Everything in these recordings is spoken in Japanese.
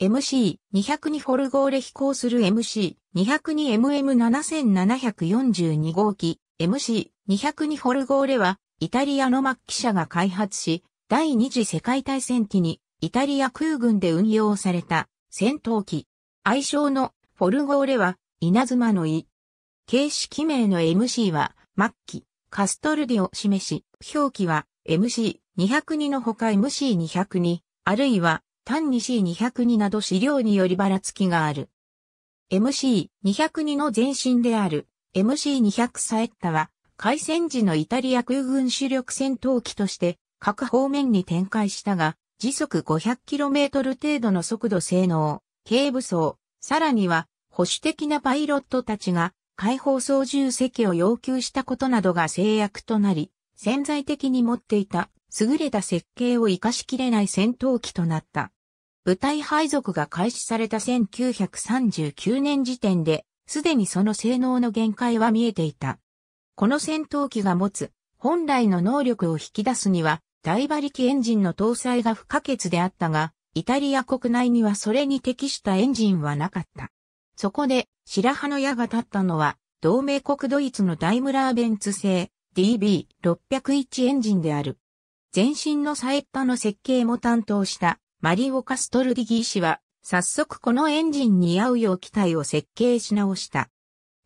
MC202 フォルゴーレ飛行する MC202MM7742 号機 MC202 フォルゴーレはイタリアの末期社が開発し第二次世界大戦期にイタリア空軍で運用された戦闘機。愛称のフォルゴーレは稲妻の意。形式名の MC は末期カストルディを示し表記は MC202 のほか MC202 あるいは単に C202 など資料によりばらつきがある。MC202 の前身である MC200 サエッタは、海戦時のイタリア空軍主力戦闘機として各方面に展開したが、時速 500km 程度の速度性能、軽武装、さらには保守的なパイロットたちが解放操縦席を要求したことなどが制約となり、潜在的に持っていた優れた設計を活かしきれない戦闘機となった。部隊配属が開始された1939年時点で、すでにその性能の限界は見えていた。この戦闘機が持つ本来の能力を引き出すには、大馬力エンジンの搭載が不可欠であったが、イタリア国内にはそれに適したエンジンはなかった。そこで、白羽の矢が立ったのは、同盟国ドイツのダイムラーベンツ製 DB601 エンジンである。前身のサエッパの設計も担当したマリオ・カストルディギー氏は、早速このエンジンに合うよう機体を設計し直した。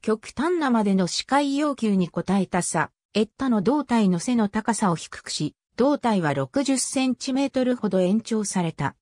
極端なまでの視界要求に応えたさ、エッタの胴体の背の高さを低くし、胴体は60センチメートルほど延長された。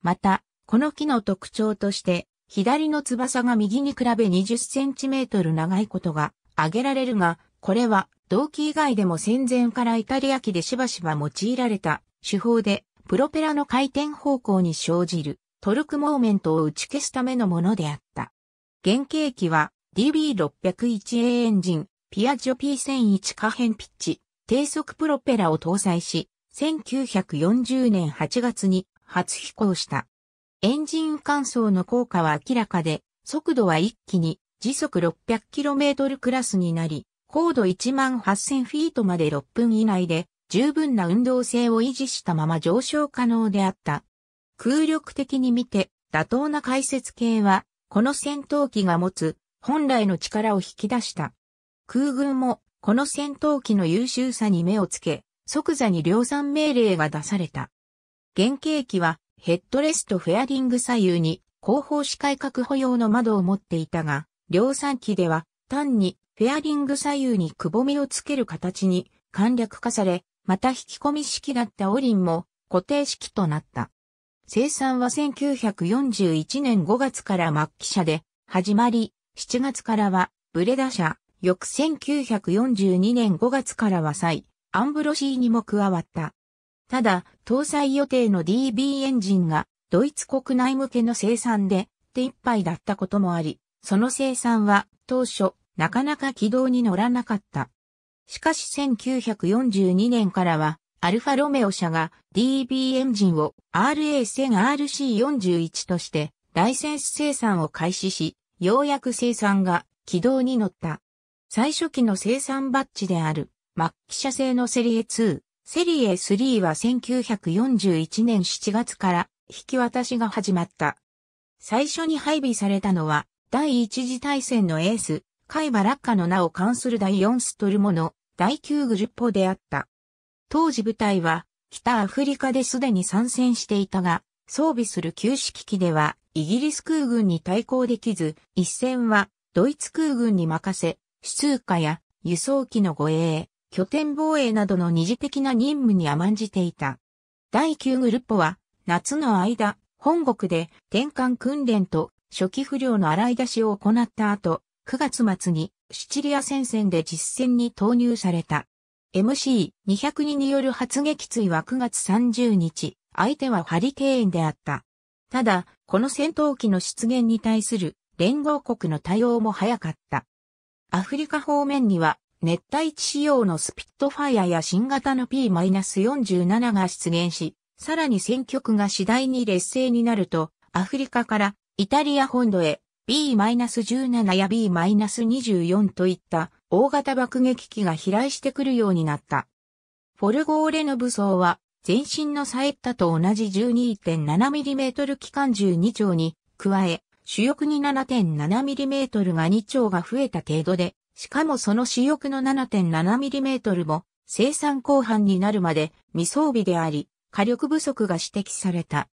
また、この機の特徴として、左の翼が右に比べ20センチメートル長いことが挙げられるが、これは同期以外でも戦前からイタリア機でしばしば用いられた手法で、プロペラの回転方向に生じるトルクモーメントを打ち消すためのものであった。原型機は DB601A エンジン、ピアジョ P1001 可変ピッチ、低速プロペラを搭載し、1940年8月に初飛行した。エンジン乾燥の効果は明らかで、速度は一気に時速 600km クラスになり、高度1万8000フィートまで6分以内で十分な運動性を維持したまま上昇可能であった。空力的に見て妥当な解説系は、この戦闘機が持つ本来の力を引き出した。空軍もこの戦闘機の優秀さに目をつけ、即座に量産命令が出された。原型機はヘッドレストフェアリング左右に後方視界確保用の窓を持っていたが、量産機では単にフェアリング左右にくぼみをつける形に簡略化され、また引き込み式だったオリンも固定式となった。生産は1941年5月から末期車で始まり、7月からはブレダ車、翌1942年5月からは再、アンブロシーにも加わった。ただ、搭載予定の DB エンジンがドイツ国内向けの生産で手一杯だったこともあり、その生産は当初なかなか軌道に乗らなかった。しかし1942年からは、アルファロメオ社が DB エンジンを RA1000RC41 としてライセンス生産を開始し、ようやく生産が軌道に乗った。最初期の生産バッジである末期社製のセリエ2、セリエ3は1941年7月から引き渡しが始まった。最初に配備されたのは第一次大戦のエース、海馬落下の名を冠する第4ストルモの第9グルッポであった。当時部隊は北アフリカですでに参戦していたが、装備する旧式機ではイギリス空軍に対抗できず、一戦はドイツ空軍に任せ、出通貨や輸送機の護衛、拠点防衛などの二次的な任務に甘んじていた。第9グルッポは夏の間、本国で転換訓練と初期不良の洗い出しを行った後、9月末にシチリア戦線で実戦に投入された。MC202 による発撃墜は9月30日、相手はハリケーンであった。ただ、この戦闘機の出現に対する連合国の対応も早かった。アフリカ方面には熱帯地仕様のスピットファイアや新型の P-47 が出現し、さらに戦局が次第に劣勢になると、アフリカからイタリア本土へ B-17 や B-24 といった大型爆撃機が飛来してくるようになった。フォルゴーレの武装は前身のサエッタと同じ 12.7mm 機関銃2丁に加え、主翼に 7.7mm が2丁が増えた程度で、しかもその主翼の 7.7mm も生産後半になるまで未装備であり、火力不足が指摘された。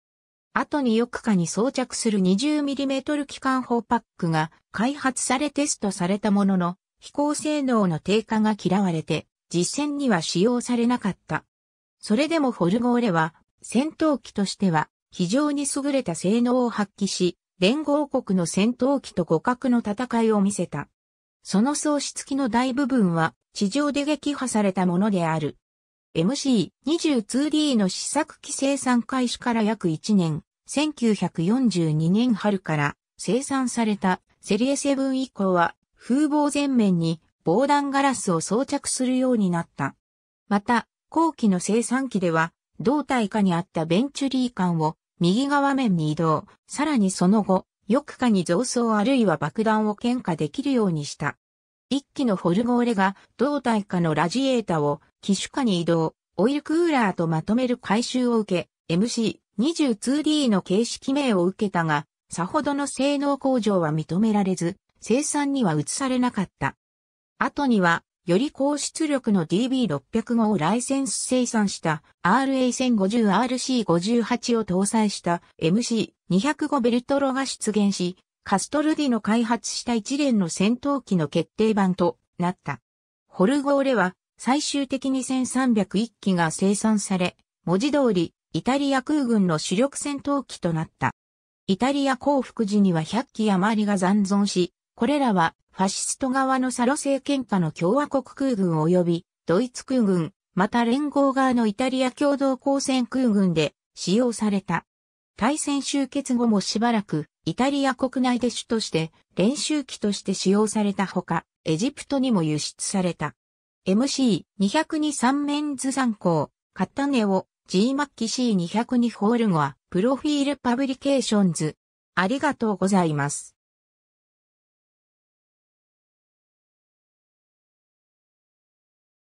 後に翼下に装着する 20mm 機関砲パックが開発されテストされたものの、飛行性能の低下が嫌われて、実戦には使用されなかった。それでもフォルゴーレは、戦闘機としては非常に優れた性能を発揮し、連合国の戦闘機と互角の戦いを見せた。その喪失機の大部分は地上で撃破されたものである。MC-22D の試作機生産開始から約1年、1942年春から生産されたセリエ7以降は風防前面に防弾ガラスを装着するようになった。また、後期の生産機では、胴体下にあったベンチュリー艦を右側面に移動、さらにその後、翼下に増装あるいは爆弾を喧嘩できるようにした。一機のフォルゴーレが胴体下のラジエータを機種下に移動、オイルクーラーとまとめる回収を受け、MC、22D の形式名を受けたが、さほどの性能向上は認められず、生産には移されなかった。後には、より高出力の DB605 をライセンス生産した RA1050RC58 を搭載した MC205 ベルトロが出現し、カストルディの開発した一連の戦闘機の決定版となった。ホルゴーレは最終的に1301機が生産され、文字通りイタリア空軍の主力戦闘機となった。イタリア降伏時には100機余りが残存し、これらはファシスト側のサロ政権下の共和国空軍及びドイツ空軍、また連合側のイタリア共同交戦空軍で使用された。対戦終結後もしばらくイタリア国内で主として練習機として使用されたほか、エジプトにも輸出された。MC202 三面図参考、カッタネオ、G マッキ C202 ホールゴア、プロフィールパブリケーションズ。ありがとうございます。